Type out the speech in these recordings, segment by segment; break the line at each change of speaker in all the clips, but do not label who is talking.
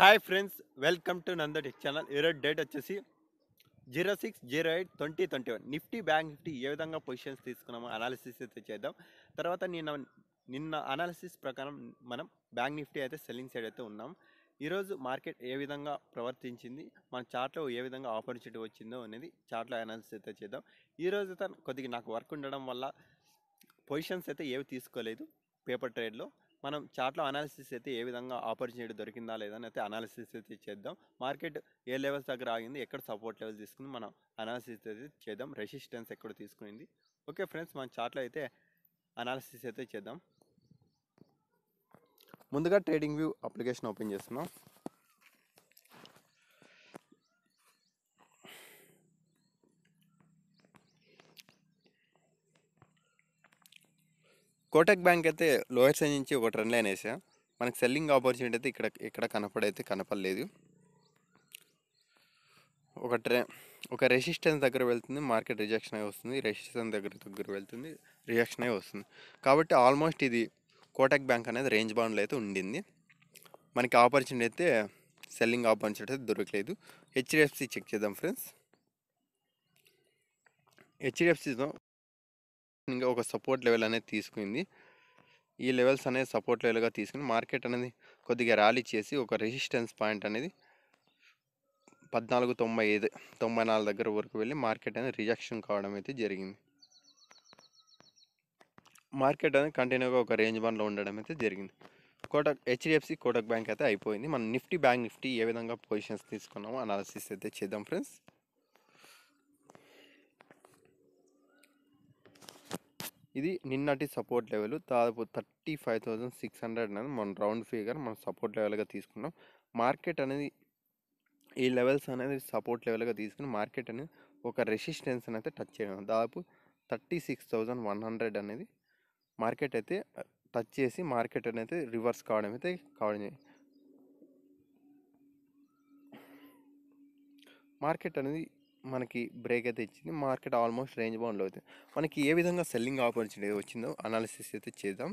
hi friends welcome to నందటి channel ఈరోజు date వచ్చేసి zero six zero eight twenty twenty one Nifty bank Nifty ఏ విధంగా positions తీసుకున్నామో అనాలిసిస్ అయితే చేద్దాం తర్వాత నిన్న నిన్న అనాలిసిస్ ప్రకారం మనం బ్యాంక్ నిఫ్టీ అయితే సెల్లింగ్ సైడ్ అయితే ఉన్నాం ఈరోజు మార్కెట్ ఏ విధంగా ప్రవర్తించింది మన చార్ట్లో ఏ విధంగా ఆపర్చునిటీ వచ్చిందో అనేది చార్ట్లో అనాలిసిస్ అయితే చేద్దాం ఈరోజు అయితే కొద్దిగా నాకు వర్క్ ఉండడం వల్ల పొజిషన్స్ అయితే ఏవి తీసుకోలేదు పేపర్ ట్రేడ్లో మనం చార్ట్లో అనాలిసిస్ అయితే ఏ విధంగా ఆపర్చునిటీ దొరికిందా అని అయితే అనాలిసిస్ అయితే చేద్దాం మార్కెట్ ఏ లెవెల్స్ దగ్గర ఆగింది ఎక్కడ సపోర్ట్ లెవెల్ తీసుకుంది మనం అనాలిసిస్ అయితే చేద్దాం రెసిస్టెన్స్ ఎక్కడ తీసుకునింది ఓకే ఫ్రెండ్స్ మన చార్ట్లో అయితే అనాలిసిస్ అయితే చేద్దాం ముందుగా ట్రేడింగ్ వ్యూ అప్లికేషన్ ఓపెన్ చేస్తున్నాం కోటక్ బ్యాంక్ అయితే లోయర్ సైజ్ నుంచి ఒక ట్రెండ్ లైన్ వేసా మనకు సెల్లింగ్ ఆపర్చునిటీ అయితే ఇక్కడ ఇక్కడ కనపడైతే కనపడలేదు ఒక ట్రే ఒక రెసిస్టెన్స్ దగ్గర వెళ్తుంది మార్కెట్ రిజెక్షన్ అయి వస్తుంది రెసిస్టెన్స్ దగ్గర దగ్గర వెళ్తుంది రిజెక్షన్ అయి వస్తుంది కాబట్టి ఆల్మోస్ట్ ఇది కోటక్ బ్యాంక్ అనేది రేంజ్ బాండ్లో అయితే ఉండింది మనకి ఆపర్చునిటీ అయితే సెల్లింగ్ ఆపర్చునిటీ అయితే దొరకలేదు హెచ్డిఎఫ్సి చెక్ చేద్దాం ఫ్రెండ్స్ హెచ్డిఎఫ్సితో ఇంకా ఒక సపోర్ట్ లెవెల్ అనేది తీసుకుంది ఈ లెవెల్స్ అనేది సపోర్ట్ లెవెల్గా తీసుకుని మార్కెట్ అనేది కొద్దిగా ర్యాలీ చేసి ఒక రెసిస్టెన్స్ పాయింట్ అనేది పద్నాలుగు తొంభై ఐదు తొంభై నాలుగు దగ్గర వరకు వెళ్ళి మార్కెట్ అనేది రిజెక్షన్ కావడం అయితే జరిగింది మార్కెట్ అనేది కంటిన్యూగా ఒక రేంజ్ బాన్లో ఉండడం అయితే జరిగింది కోటక్ హెచ్డిఎఫ్సి కోటక్ బ్యాంక్ అయితే అయిపోయింది మనం నిఫ్టీ బ్యాంక్ నిఫ్టీ ఏ విధంగా పొజిషన్స్ తీసుకున్నామో అనాలిసిస్ అయితే చేద్దాం ఫ్రెండ్స్ ఇది నిన్నటి సపోర్ట్ లెవెల్ దాదాపు thirty five thousand six hundred అనేది మనం రౌండ్ ఫిగర్ మనం సపోర్ట్ లెవెల్గా తీసుకున్నాం మార్కెట్ అనేది ఈ లెవెల్స్ అనేది సపోర్ట్ లెవెల్గా తీసుకుని మార్కెట్ అనేది ఒక రెసిస్టెన్స్ అయితే టచ్ చేయడం దాదాపు thirty six thousand one hundred అనేది మార్కెట్ అయితే టచ్ చేసి మార్కెట్ అనేది రివర్స్ కావడం అయితే కావడం మార్కెట్ అనేది మనకి బ్రేక్ అయితే ఇచ్చింది మార్కెట్ ఆల్మోస్ట్ రేంజ్ బౌండ్లో అవుతుంది మనకి ఏ విధంగా సెల్లింగ్ ఆపర్చునిటీ వచ్చిందో అనాలిసిస్ అయితే చేద్దాం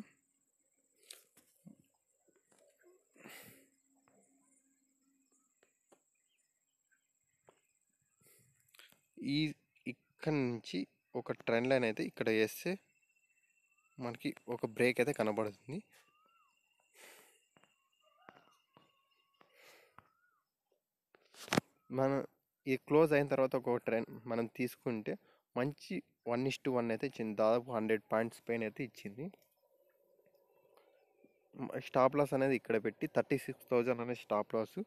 ఈ ఇక్కడ నుంచి ఒక ట్రెండ్ లైన్ అయితే ఇక్కడ వేస్తే మనకి ఒక బ్రేక్ అయితే కనబడుతుంది మనం ఈ క్లోజ్ అయిన తర్వాత ఒక ట్రైన్ మనం తీసుకుంటే మంచి వన్ ఇస్ టు వన్ అయితే ఇచ్చింది దాదాపు హండ్రెడ్ పాయింట్స్ పైన అయితే ఇచ్చింది స్టాప్ లాస్ అనేది ఇక్కడ పెట్టి థర్టీ సిక్స్ థౌజండ్ అనేది స్టాప్ లాస్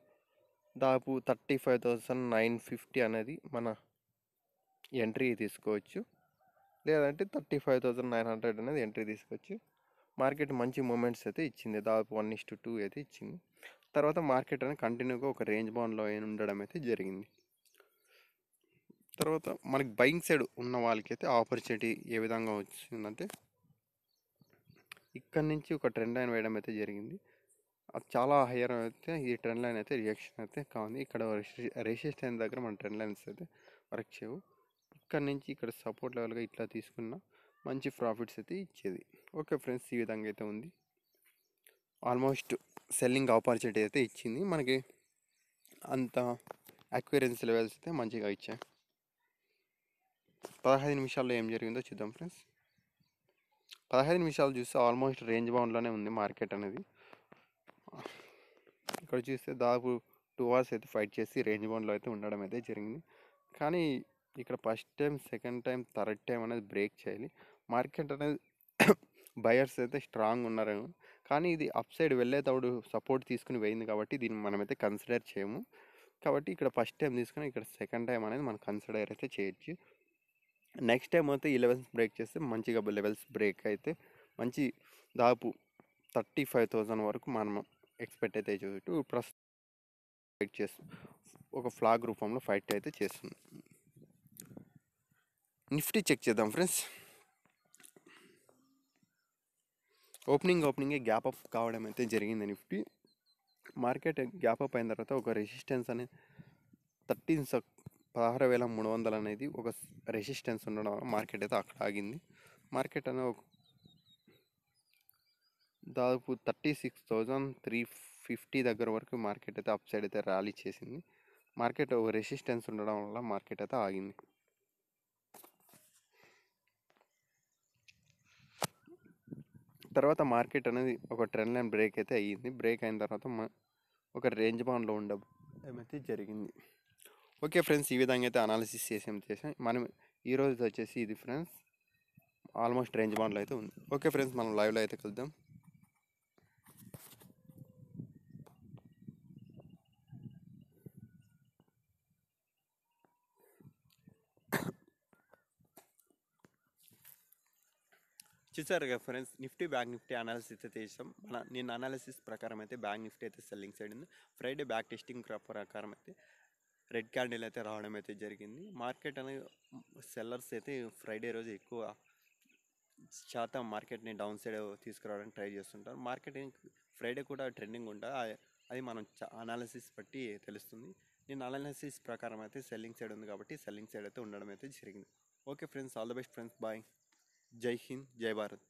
దాదాపు thirty five thousand nine fifty అనేది మన ఎంట్రీ తీసుకోవచ్చు లేదంటే thirty five thousand nine hundred అనేది ఎంట్రీ తీసుకోవచ్చు మార్కెట్ మంచి మూమెంట్స్ అయితే ఇచ్చింది దాదాపు వన్ ఇస్ టు టూ అయితే ఇచ్చింది తర్వాత మార్కెట్ అనేది కంటిన్యూగా ఒక రేంజ్ బాండ్లో ఉండడం అయితే జరిగింది తర్వాత మనకి బయింగ్ సైడ్ ఉన్న వాళ్ళకైతే ఆపర్చునిటీ ఏ విధంగా వచ్చిందంటే ఇక్కడ నుంచి ఒక ట్రెండ్ లైన్ వేయడం అయితే జరిగింది అది చాలా హయ్యర్ అయితే ఈ ట్రెండ్ లైన్ అయితే రియాక్షన్ అయితే కావాలి ఇక్కడ రెసిస్టెన్స్ దగ్గర మన ట్రెండ్ లైన్స్ అయితే వర్క్ చేయవు ఇక్కడ నుంచి ఇక్కడ సపోర్ట్ లెవెల్గా ఇట్లా తీసుకున్న మంచి ప్రాఫిట్స్ అయితే ఇచ్చేది ఓకే ఫ్రెండ్స్ ఈ విధంగా అయితే ఉంది ఆల్మోస్ట్ సెల్లింగ్ ఆపర్చునిటీ అయితే ఇచ్చింది మనకి అంత అక్వేరెన్స్ లెవెల్స్ అయితే మంచిగా ఇచ్చాయి పదహైదు నిమిషాల్లో ఏం జరిగిందో చూద్దాం ఫ్రెండ్స్ పదహైదు నిమిషాలు చూస్తే ఆల్మోస్ట్ రేంజ్ బౌండ్లోనే ఉంది మార్కెట్ అనేది ఇక్కడ చూస్తే దాదాపు టూ అవర్స్ అయితే ఫైట్ చేసి రేంజ్ బౌండ్లో అయితే ఉండడం అయితే జరిగింది కానీ ఇక్కడ first time second time third time అనేది బ్రేక్ చేయాలి మార్కెట్ అనేది బయర్స్ అయితే స్ట్రాంగ్ ఉన్నారు కానీ ఇది అప్ సైడ్ తోడు సపోర్ట్ తీసుకుని పోయింది కాబట్టి దీన్ని మనమైతే కన్సిడర్ చేయము కాబట్టి ఇక్కడ ఫస్ట్ టైం తీసుకుని ఇక్కడ సెకండ్ టైం అనేది మనం కన్సిడర్ అయితే చేయొచ్చు నెక్స్ట్ టైం అయితే ఈ లెవెల్స్ బ్రేక్ చేస్తే మంచిగా లెవెల్స్ బ్రేక్ అయితే మంచి దాదాపు థర్టీ ఫైవ్ థౌజండ్ వరకు మనం ఎక్స్పెక్ట్ అయితే చూసి ప్రస్తుతం ఫైట్ ఒక ఫ్లాగ్ రూపంలో ఫైట్ అయితే చేస్తుంది నిఫ్టీ చెక్ చేద్దాం ఫ్రెండ్స్ ఓపెనింగ్ ఓపెనింగే గ్యాప్ అప్ కావడం అయితే జరిగింది నిఫ్టీ మార్కెట్ గ్యాప్ అప్ అయిన తర్వాత ఒక రెసిస్టెన్స్ అనేది థర్టీన్ పదహారు వేల మూడు వందలు అనేది ఒక రెసిస్టెన్స్ ఉండడం వల్ల మార్కెట్ అయితే అక్కడ ఆగింది మార్కెట్ అనేది ఒక దాదాపు thirty six thousand three fifty దగ్గర వరకు మార్కెట్ అయితే అప్ సైడ్ అయితే ర్యాలీ చేసింది మార్కెట్ ఒక రెసిస్టెన్స్ ఉండడం వల్ల మార్కెట్ అయితే ఆగింది తర్వాత మార్కెట్ అనేది ఒక ట్రెండ్ లైన్ బ్రేక్ అయితే అయ్యింది బ్రేక్ అయిన తర్వాత ఒక రేంజ్ బాండ్లో ఉండడం ఏమైతే జరిగింది ఓకే ఫ్రెండ్స్ ఈ విధంగా అయితే అనాలిసిస్ చేసాం చేసాం మనం ఈరోజు వచ్చేసి ఇది ఫ్రెండ్స్ ఆల్మోస్ట్ రేంజ్ బాండ్లో అయితే ఉంది ఓకే ఫ్రెండ్స్ మనం లైవ్లో అయితే కలుద్దాం చూసారు కదా friends Nifty bank Nifty analysis అయితే చేసాం మన నేను అనాలిసిస్ ప్రకారం అయితే బ్యాంక్ నిఫ్టీ అయితే సెల్లింగ్ సైడ్ ఉంది ఫ్రైడే బ్యాక్ టెస్టింగ్ ప్రకారం అయితే రెడ్ క్యాండిల్ అయితే రావడం అయితే జరిగింది మార్కెట్ అనేది సెల్లర్స్ అయితే ఫ్రైడే రోజు ఎక్కువ శాతం మార్కెట్ని డౌన్ సైడ్ తీసుకురావడానికి ట్రై చేస్తుంటారు మార్కెటింగ్ ఫ్రైడే కూడా ట్రెండింగ్ ఉంటుంది అది మనం అనాలిసిస్ బట్టి తెలుస్తుంది నేను అనాలిసిస్ ప్రకారం అయితే సెల్లింగ్ సైడ్ ఉంది కాబట్టి సెల్లింగ్ సైడ్ అయితే ఉండడం అయితే జరిగింది okay friends all the best friends bye జై హింద్ జై భారత్